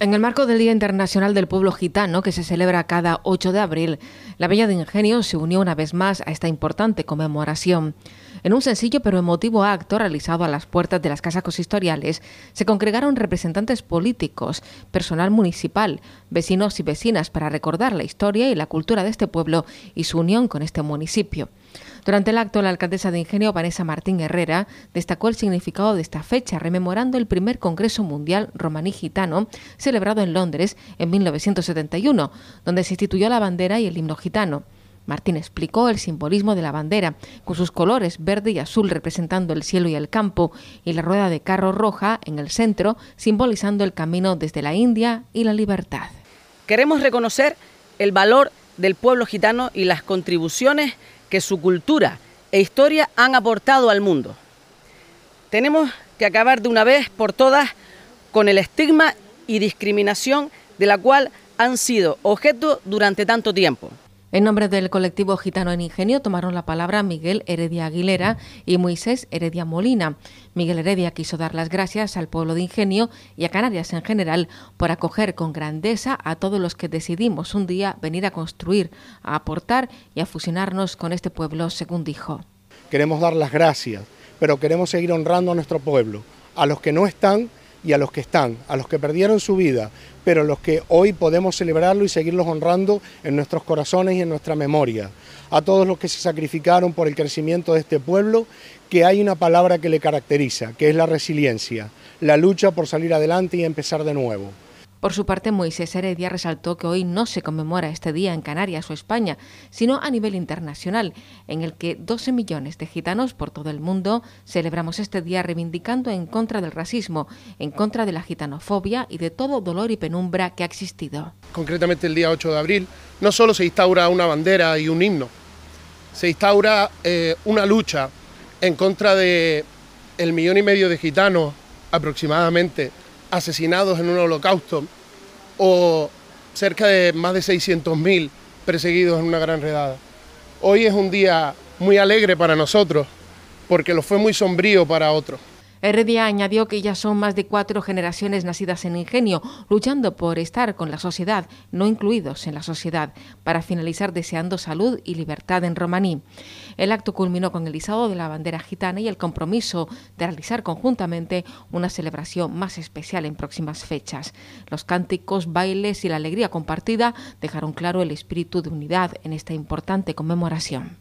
En el marco del Día Internacional del Pueblo Gitano, que se celebra cada 8 de abril, la Villa de Ingenio se unió una vez más a esta importante conmemoración. En un sencillo pero emotivo acto realizado a las puertas de las casas consistoriales, se congregaron representantes políticos, personal municipal, vecinos y vecinas para recordar la historia y la cultura de este pueblo y su unión con este municipio. Durante el acto, la alcaldesa de Ingenio, Vanessa Martín Herrera, destacó el significado de esta fecha, rememorando el primer Congreso Mundial Romaní Gitano, celebrado en Londres en 1971, donde se instituyó la bandera y el himno gitano. Martín explicó el simbolismo de la bandera, con sus colores verde y azul representando el cielo y el campo, y la rueda de carro roja en el centro, simbolizando el camino desde la India y la libertad. Queremos reconocer el valor del pueblo gitano y las contribuciones que su cultura e historia han aportado al mundo. Tenemos que acabar de una vez por todas con el estigma y discriminación de la cual han sido objeto durante tanto tiempo. En nombre del colectivo Gitano en Ingenio tomaron la palabra Miguel Heredia Aguilera y Moisés Heredia Molina. Miguel Heredia quiso dar las gracias al pueblo de Ingenio y a Canarias en general por acoger con grandeza a todos los que decidimos un día venir a construir, a aportar y a fusionarnos con este pueblo, según dijo. Queremos dar las gracias, pero queremos seguir honrando a nuestro pueblo, a los que no están y a los que están, a los que perdieron su vida, pero los que hoy podemos celebrarlo y seguirlos honrando en nuestros corazones y en nuestra memoria. A todos los que se sacrificaron por el crecimiento de este pueblo, que hay una palabra que le caracteriza, que es la resiliencia, la lucha por salir adelante y empezar de nuevo. Por su parte, Moisés Heredia resaltó que hoy no se conmemora este día en Canarias o España, sino a nivel internacional, en el que 12 millones de gitanos por todo el mundo celebramos este día reivindicando en contra del racismo, en contra de la gitanofobia y de todo dolor y penumbra que ha existido. Concretamente el día 8 de abril, no solo se instaura una bandera y un himno, se instaura eh, una lucha en contra de el millón y medio de gitanos aproximadamente asesinados en un holocausto o cerca de más de 600.000 perseguidos en una gran redada. Hoy es un día muy alegre para nosotros porque lo fue muy sombrío para otros. Heredia añadió que ya son más de cuatro generaciones nacidas en ingenio, luchando por estar con la sociedad, no incluidos en la sociedad, para finalizar deseando salud y libertad en romaní. El acto culminó con el izado de la bandera gitana y el compromiso de realizar conjuntamente una celebración más especial en próximas fechas. Los cánticos, bailes y la alegría compartida dejaron claro el espíritu de unidad en esta importante conmemoración.